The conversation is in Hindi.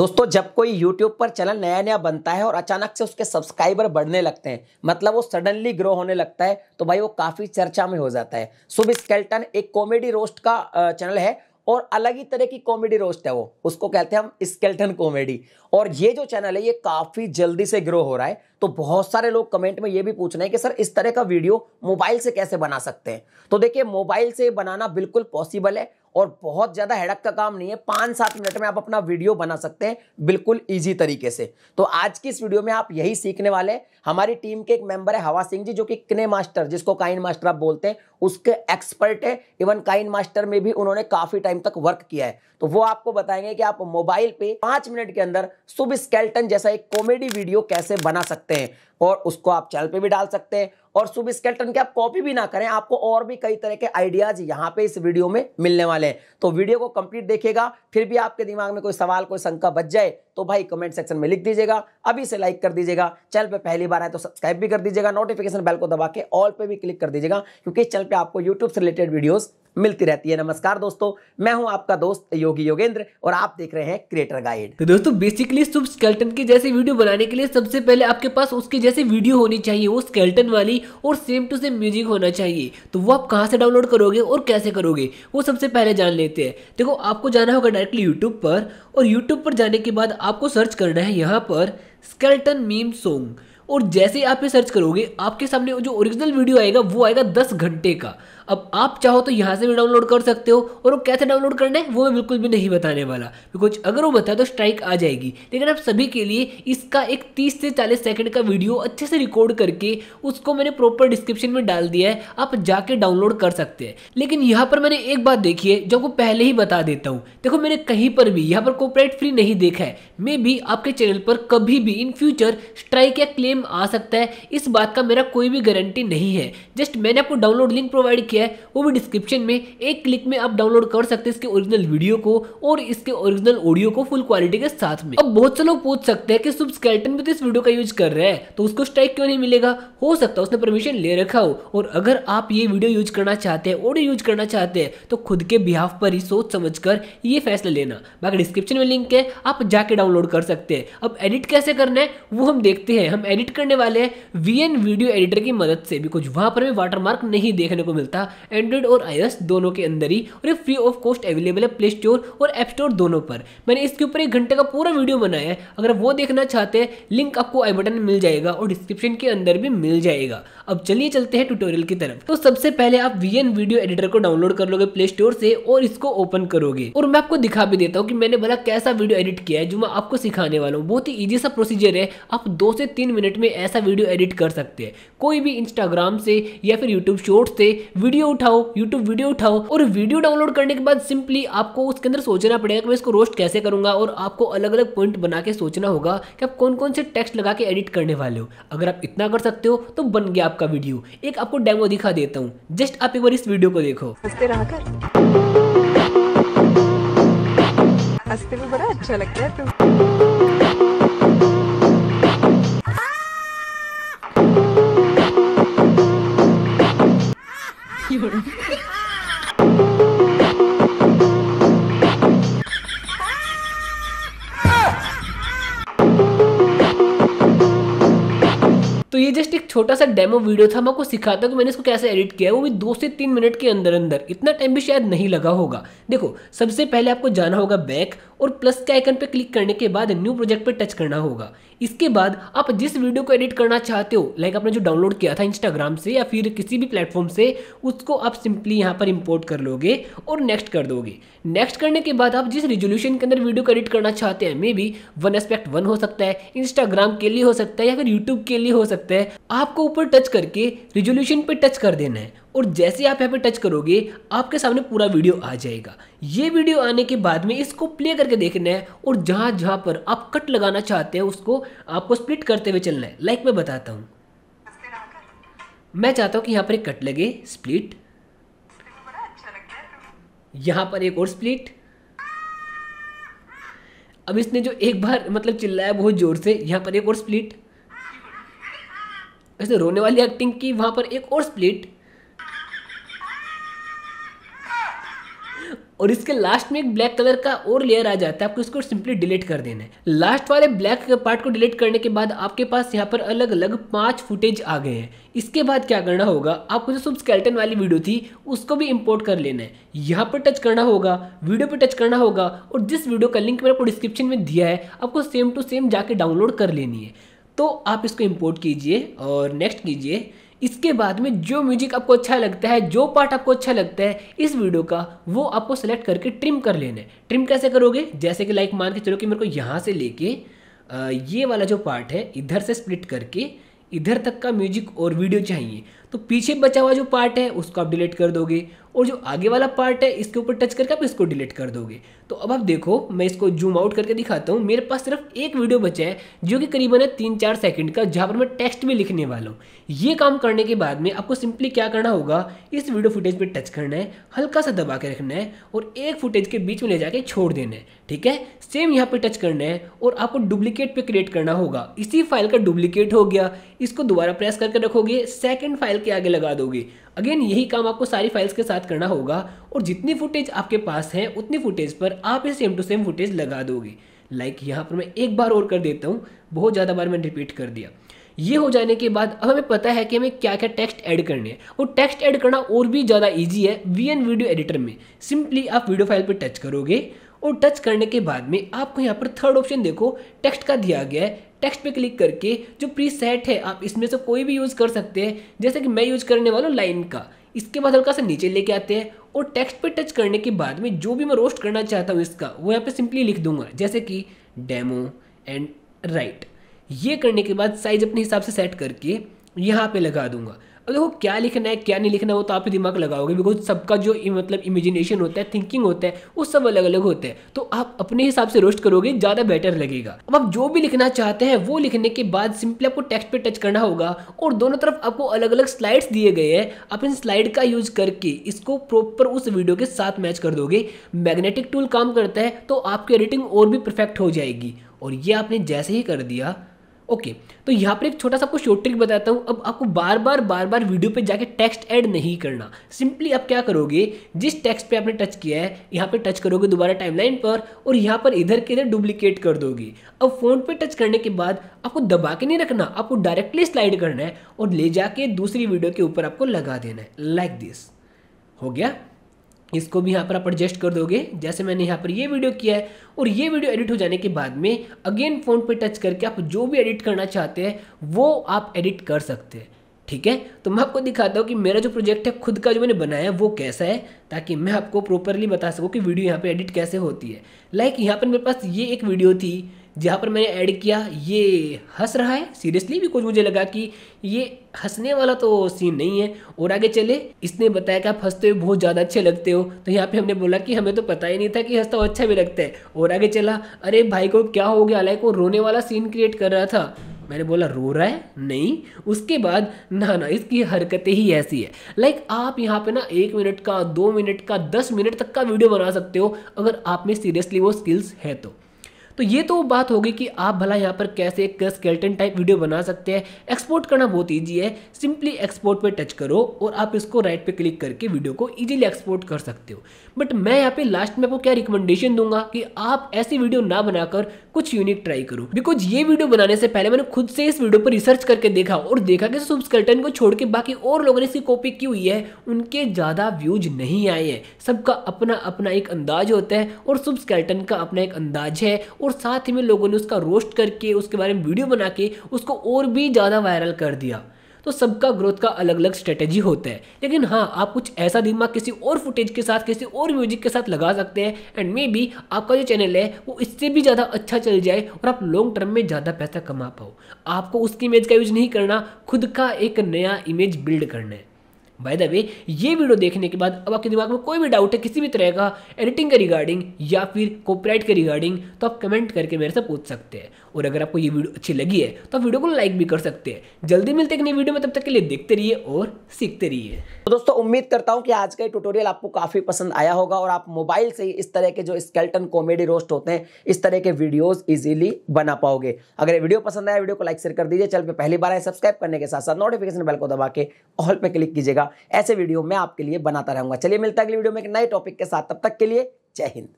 दोस्तों जब कोई YouTube पर चैनल नया नया बनता है और अचानक से उसके सब्सक्राइबर बढ़ने लगते हैं मतलब वो सडनली ग्रो होने लगता है तो भाई वो काफ़ी चर्चा में हो जाता है शुभ स्केल्टन एक कॉमेडी रोस्ट का चैनल है और अलग ही तरह की कॉमेडी रोस्ट है वो उसको कहते हैं हम स्केल्टन कॉमेडी और ये जो चैनल है ये काफ़ी जल्दी से ग्रो हो रहा है तो बहुत सारे लोग कमेंट में ये भी पूछ रहे हैं कि सर इस तरह का वीडियो मोबाइल से कैसे बना सकते हैं तो देखिए मोबाइल से बनाना बिल्कुल पॉसिबल है और बहुत ज़्यादा हेडक का काम नहीं है पांच सात मिनट में आप अपना वीडियो बना सकते हैं बिल्कुल ईजी तरीके से तो आज की इस वीडियो में आप यही सीखने वाले हमारी टीम के एक मेंबर है हवा सिंह जी जो कि किने मास्टर जिसको काइन मास्टर आप बोलते हैं उसके एक्सपर्ट है इवन काइन मास्टर में भी उन्होंने काफ़ी टाइम तक वर्क किया है तो वो आपको बताएंगे कि आप मोबाइल पे पांच मिनट के अंदर सुब स्केल्टन जैसा एक कॉमेडी वीडियो कैसे बना सकते हैं और उसको आप चैनल पे भी डाल सकते हैं और सुब स्केल्टन की आप कॉपी भी ना करें आपको और भी कई तरह के आइडियाज यहाँ पे इस वीडियो में मिलने वाले हैं तो वीडियो को कंप्लीट देखिएगा फिर भी आपके दिमाग में कोई सवाल कोई शंका बच जाए तो भाई कमेंट सेक्शन में लिख दीजिएगा अभी से लाइक कर दीजिएगा चैनल पे पहली बार आए तो सब्सक्राइब भी कर दीजिएगा नोटिफिकेशन बेल को दबा के ऑल पे भी क्लिक कर दीजिएगा क्योंकि इस चैनल पे आपको यूट्यूब से रिलेटेड वीडियोस मिलती रहती है नमस्कार दोस्तों मैं हूं आपका दोस्त योगी योगेंद्र और आप देख रहे हैं क्रिएटर गाइड तो दोस्तों बेसिकली सुब स्केल्टन की जैसे वीडियो बनाने के लिए सबसे पहले आपके पास उसके जैसे वीडियो होनी चाहिए वो स्केल्टन वाली और सेम टू सेम म्यूजिक होना चाहिए तो वो आप कहाँ से डाउनलोड करोगे और कैसे करोगे वो सबसे पहले जान लेते हैं देखो आपको जाना होगा डायरेक्टली यूट्यूब पर और यूट्यूब पर जाने के बाद आपको सर्च करना है यहाँ पर स्केल्टन मीम सॉन्ग और जैसे आप ये सर्च करोगे आपके सामने जो ओरिजिनल वीडियो आएगा वो आएगा दस घंटे का अब आप चाहो तो यहाँ से भी डाउनलोड कर सकते हो और वो कैसे डाउनलोड करना है वो मैं बिल्कुल भी नहीं बताने वाला बिकॉज अगर वो बताए तो स्ट्राइक आ जाएगी लेकिन आप सभी के लिए इसका एक तीस से चालीस सेकेंड का वीडियो अच्छे से रिकॉर्ड करके उसको मैंने प्रॉपर डिस्क्रिप्शन में डाल दिया है आप जाके डाउनलोड कर सकते हैं लेकिन यहाँ पर मैंने एक बात देखी है जो आपको पहले ही बता देता हूँ देखो मैंने कहीं पर भी यहाँ पर कॉपरेट फ्री नहीं देखा है मे भी आपके चैनल पर कभी भी इन फ्यूचर स्ट्राइक या क्लेम आ सकता है इस बात का मेरा कोई भी गारंटी नहीं है जस्ट मैंने आपको डाउनलोड लिंक प्रोवाइड किया है वो भी डिस्क्रिप्शन में एक क्लिक में आप डाउनलोड कर सकते हैं इसके ओरिजिनल वीडियो को और इसके ओरिजिनल ऑडियो को फुल क्वालिटी के साथ में अब बहुत से लोग पूछ सकते हैं कि सुब स्केल्टन भी तो इस वीडियो का यूज कर रहे हैं तो उसको स्ट्राइक क्यों नहीं मिलेगा हो सकता है उसने परमिशन ले रखा हो और अगर आप ये वीडियो यूज करना चाहते हैं ऑडियो यूज करना चाहते हैं तो खुद के बिहाफ पर ही सोच समझ कर ये फैसला लेना बाकी डिस्क्रिप्शन में लिंक है आप जाके डाउनलोड कर सकते हैं अब एडिट कैसे करना है वो हम देखते हैं हम एडिट करने वाले हैं वीएन वीडियो एडिटर की मदद से भी कुछ वहां पर भी वाटरमार्क नहीं देखने को मिलता एंड्रॉइड और आई दोनों के अंदर ही और ये फ्री ऑफ कॉस्ट अवेलेबल है प्ले स्टोर और एप स्टोर दोनों पर मैंने इसके ऊपर एक घंटे का पूरा वीडियो बनाया है अगर वो देखना चाहते हैं लिंक आपको आई बटन मिल जाएगा और डिस्क्रिप्शन के अंदर भी मिल जाएगा अब चलिए चलते हैं ट्यूटोरियल की तरफ तो सबसे पहले आप वी वीडियो एडिटर को डाउनलोड कर लोगे प्ले स्टोर से और इसको ओपन करोगे और मैं आपको दिखा भी देता हूँ कि मैंने भला कैसा वीडियो एडिट किया है जो मैं आपको सिखाने वाला हूँ बहुत ही ईजी सा प्रोसीजर है आप दो से तीन मिनट में ऐसा वीडियो एडिट कर सकते हैं कोई भी इंस्टाग्राम से या फिर यूट्यूब शॉर्ट से वीडियो उठाओ यूट्यूब वीडियो उठाओ और वीडियो डाउनलोड करने के बाद सिंपली आपको उसके अंदर सोचना पड़ेगा कि मैं इसको रोस्ट कैसे करूंगा और आपको अलग अलग पॉइंट बना के सोचना होगा कि आप कौन कौन से टेक्स्ट लगा के एडिट करने वाले हो अगर आप इतना कर सकते हो तो बन गया आपका वीडियो एक आपको डेमो दिखा देता हूँ जस्ट आप एक बार इस वीडियो को देखो हंसते अच्छा लगता है ये जस्ट एक छोटा सा डेमो वीडियो था मैं आपको सिखाता हूँ कि मैंने इसको कैसे एडिट किया है वो भी दो से तीन मिनट के अंदर अंदर इतना टाइम भी शायद नहीं लगा होगा देखो सबसे पहले आपको जाना होगा बैक और प्लस के आइकन पर क्लिक करने के बाद न्यू प्रोजेक्ट पर टच करना होगा इसके बाद आप जिस वीडियो को एडिट करना चाहते हो लाइक आपने जो डाउनलोड किया था इंस्टाग्राम से या फिर किसी भी प्लेटफॉर्म से उसको आप सिंपली यहाँ पर इम्पोर्ट कर लोगे और नेक्स्ट कर दोगे नेक्स्ट करने के बाद आप जिस रिजोल्यूशन के अंदर वीडियो को एडिट करना चाहते हैं maybe one aspect one हो सकता है इंस्टाग्राम के लिए हो सकता है या फिर यूट्यूब के लिए हो सकता है आपको ऊपर टच करके रिजोल्यूशन पर टच कर देना है और जैसे आप यहाँ पे टच करोगे आपके सामने पूरा वीडियो आ जाएगा ये वीडियो आने के बाद में इसको प्ले करके देखना है और जहाँ जहाँ पर आप कट लगाना चाहते हैं उसको आपको स्प्लिट करते हुए चलना है लाइक मैं बताता हूँ मैं चाहता हूँ कि यहाँ पर एक कट लगे स्प्लिट यहाँ पर एक और स्प्लिट अब इसने जो एक बार मतलब चिल्लाया बहुत जोर से यहाँ पर एक और स्प्लिट इसने रोने वाली एक्टिंग की वहाँ पर एक और स्प्लिट और इसके लास्ट में एक ब्लैक कलर का और लेयर आ जाता है आपको इसको सिंपली डिलीट कर देना है लास्ट वाले ब्लैक पार्ट को डिलीट करने के बाद आपके पास यहाँ पर अलग अलग पांच फुटेज आ गए हैं इसके बाद क्या करना होगा आपको जो सुबस्केल्टन स्केल्टन वाली वीडियो थी उसको भी इंपोर्ट कर लेना है यहाँ पर टच करना होगा वीडियो पर टच करना होगा और जिस वीडियो का लिंक मैंने आपको डिस्क्रिप्शन में दिया है आपको सेम टू सेम जाके डाउनलोड कर लेनी है तो आप इसको इम्पोर्ट कीजिए और नेक्स्ट कीजिए इसके बाद में जो म्यूजिक आपको अच्छा लगता है जो पार्ट आपको अच्छा लगता है इस वीडियो का वो आपको सेलेक्ट करके ट्रिम कर लेना है ट्रिम कैसे करोगे जैसे कि लाइक मान के चलो कि मेरे को यहाँ से लेके ये वाला जो पार्ट है इधर से स्प्लिट करके इधर तक का म्यूजिक और वीडियो चाहिए तो पीछे बचा हुआ जो पार्ट है उसको आप डिलीट कर दोगे और जो आगे वाला पार्ट है इसके ऊपर टच करके आप इसको डिलीट कर दोगे तो अब आप देखो मैं इसको जूम आउट करके दिखाता हूँ मेरे पास सिर्फ एक वीडियो बचा है जो कि करीबन है तीन चार सेकंड का जहाँ पर मैं टेक्स्ट भी लिखने वाला हूँ ये काम करने के बाद में आपको सिंपली क्या करना होगा इस वीडियो फुटेज पर टच करना है हल्का सा दबा के रखना है और एक फुटेज के बीच में ले जाके छोड़ देना है ठीक है सेम यहाँ पर टच करना है और आपको डुप्लीकेट पर क्रिएट करना होगा इसी फाइल का डुप्लीकेट हो गया इसको दोबारा प्रेस करके रखोगे सेकेंड फाइल के आगे लगा दोगे अगेन यही काम आपको सारी फाइल्स के साथ याद करना होगा और जितनी फुटेज आपके पास है उतनी फुटेज पर आप ये सेम टू सेम फुटेज लगा दोगे लाइक like यहाँ पर मैं एक बार और कर देता हूँ बहुत ज़्यादा बार मैंने रिपीट कर दिया ये हो जाने के बाद अब हमें पता है कि हमें क्या क्या टेक्स्ट ऐड करने हैं और टेक्स्ट ऐड करना और भी ज़्यादा इजी है वी एन वीडियो एडिटर में सिंपली आप वीडियो फाइल पर टच करोगे और टच करने के बाद में आपको यहाँ पर थर्ड ऑप्शन देखो टेक्स्ट का दिया गया है टेक्स्ट पे क्लिक करके जो प्री सेट है आप इसमें से कोई भी यूज़ कर सकते हैं जैसे कि मैं यूज़ करने वाला हूँ लाइन का इसके बाद हल्का सा नीचे लेके आते हैं और टेक्स्ट पे टच करने के बाद में जो भी मैं रोस्ट करना चाहता हूँ इसका वो यहाँ पे सिंपली लिख दूंगा जैसे कि डेमो एंड राइट ये करने के बाद साइज अपने हिसाब से सेट करके यहाँ पे लगा दूंगा अब देखो क्या लिखना है क्या नहीं लिखना है वो तो आप ही दिमाग लगाओगे बिकॉज सबका जो मतलब इमेजिनेशन होता है थिंकिंग होता है वो सब अलग अलग होता है तो आप अपने हिसाब से रोस्ट करोगे ज़्यादा बेटर लगेगा अब आप जो भी लिखना चाहते हैं वो लिखने के बाद सिंपली आपको टेक्स्ट पे टच करना होगा और दोनों तरफ आपको अलग अलग स्लाइड्स दिए गए हैं आप इन स्लाइड का यूज करके इसको प्रॉपर उस वीडियो के साथ मैच कर दोगे मैग्नेटिक टूल काम करता है तो आपकी एडिटिंग और भी परफेक्ट हो जाएगी और ये आपने जैसे ही कर दिया ओके तो यहाँ पर एक छोटा सा आपको शॉर्ट ट्रिक बताता हूँ अब आपको बार बार बार बार वीडियो पे जाके टेक्स्ट ऐड नहीं करना सिंपली आप क्या करोगे जिस टेक्स्ट पे आपने टच किया है यहाँ पे टच करोगे दोबारा टाइमलाइन पर और यहाँ पर इधर के इधर डुप्लीकेट कर दोगे अब फ़ोन पर टच करने के बाद आपको दबा के नहीं रखना आपको डायरेक्टली स्लाइड करना है और ले जाके दूसरी वीडियो के ऊपर आपको लगा देना है लाइक like दिस हो गया इसको भी यहाँ पर आप एडजस्ट कर दोगे जैसे मैंने यहाँ पर ये वीडियो किया है और ये वीडियो एडिट हो जाने के बाद में अगेन फ़ोन पे टच करके आप जो भी एडिट करना चाहते हैं वो आप एडिट कर सकते हैं ठीक है तो मैं आपको दिखाता हूँ कि मेरा जो प्रोजेक्ट है खुद का जो मैंने बनाया है वो कैसा है ताकि मैं आपको प्रॉपरली बता सकूँ कि वीडियो यहाँ पर एडिट कैसे होती है लाइक यहाँ पर मेरे पास ये एक वीडियो थी जहाँ पर मैंने ऐड किया ये हंस रहा है सीरियसली भी कुछ मुझे लगा कि ये हंसने वाला तो सीन नहीं है और आगे चले इसने बताया कि आप हंसते हुए बहुत ज़्यादा अच्छे लगते हो तो यहाँ पे हमने बोला कि हमें तो पता ही नहीं था कि हंसता हुआ अच्छा भी लगता है और आगे चला अरे भाई को क्या हो गया लाइक वो रोने वाला सीन क्रिएट कर रहा था मैंने बोला रो रहा है नहीं उसके बाद ना ना इसकी हरकतें ही ऐसी है लाइक आप यहाँ पे ना एक मिनट का दो मिनट का दस मिनट तक का वीडियो बना सकते हो अगर आप में सीरियसली वो स्किल्स है तो तो ये तो बात होगी कि आप भला यहाँ पर कैसे एक स्केल्टन टाइप वीडियो बना सकते हैं एक्सपोर्ट करना बहुत ईजी है सिंपली एक्सपोर्ट पर टच करो और आप इसको राइट पे क्लिक करके वीडियो को ईजिली एक्सपोर्ट कर सकते हो बट मैं यहाँ पे लास्ट में आपको क्या रिकमेंडेशन दूंगा कि आप ऐसी वीडियो ना बनाकर कुछ यूनिक ट्राई करूँ बिकॉज ये वीडियो बनाने से पहले मैंने खुद से इस वीडियो पर रिसर्च करके देखा और देखा कि सुब्सकर्टन को छोड़ के बाकी और लोगों ने इसकी कॉपी की हुई है उनके ज़्यादा व्यूज नहीं आए हैं सबका अपना अपना एक अंदाज होता है और सुब्सकर्टन का अपना एक अंदाज है और साथ ही में लोगों ने उसका रोस्ट करके उसके बारे में वीडियो बना के उसको और भी ज़्यादा वायरल कर दिया तो सबका ग्रोथ का अलग अलग स्ट्रेटेजी होता है लेकिन हाँ आप कुछ ऐसा दिमाग किसी और फुटेज के साथ किसी और म्यूजिक के साथ लगा सकते हैं एंड मे बी आपका जो चैनल है वो इससे भी ज़्यादा अच्छा चल जाए और आप लॉन्ग टर्म में ज़्यादा पैसा कमा पाओ आपको उसकी इमेज का यूज़ नहीं करना खुद का एक नया इमेज बिल्ड करना है बाय द वे ये वीडियो देखने के बाद अब आपके दिमाग में कोई भी डाउट है किसी भी तरह का एडिटिंग के रिगार्डिंग या फिर कॉपीराइट के रिगार्डिंग तो आप कमेंट करके मेरे से पूछ सकते हैं और अगर आपको ये वीडियो अच्छी लगी है तो आप वीडियो को लाइक भी कर सकते हैं जल्दी मिलते हैं नई वीडियो में तब तक के लिए देखते रहिए और सीखते रहिए तो दोस्तों उम्मीद करता हूँ कि आज का ट्यूटोरियल आपको काफ़ी पसंद आया होगा और आप मोबाइल से ही इस तरह के जो स्केल्टन कॉमेडी रोस्ट होते हैं इस तरह के वीडियोज ईजिली बना पाओगे अगर ये वीडियो पसंद आया वीडियो को लाइक शेयर कर दीजिए चल पे पहली बार आए सब्सक्राइब करने के साथ साथ नोटिफिकेशन बेल को दबा के ऑल पर क्लिक कीजिएगा ऐसे वीडियो मैं आपके लिए बनाता रहूंगा चलिए मिलता है अगले वीडियो में एक नए टॉपिक के साथ तब तक के लिए जय हिंद